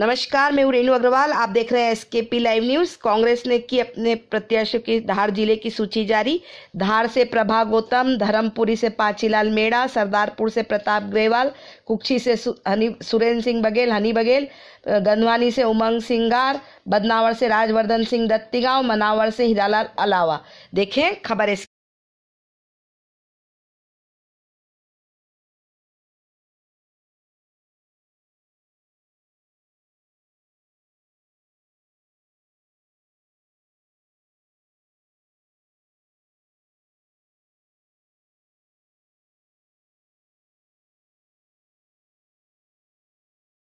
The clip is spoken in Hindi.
नमस्कार मैं रेणु अग्रवाल आप देख रहे हैं एसकेपी लाइव न्यूज कांग्रेस ने की अपने प्रत्याशियों की धार जिले की सूची जारी धार से प्रभा गौतम धर्मपुरी से पाचीलाल मेड़ा सरदारपुर से प्रताप ग्रेवाल कुक्षी से हनी सुरेंद्र सिंह बघेल हनी बघेल गंदवानी से उमंग सिंगार बदनावर से राजवर्धन सिंह दत्तीगांव मनावर से हिरालाल अलावा देखें खबर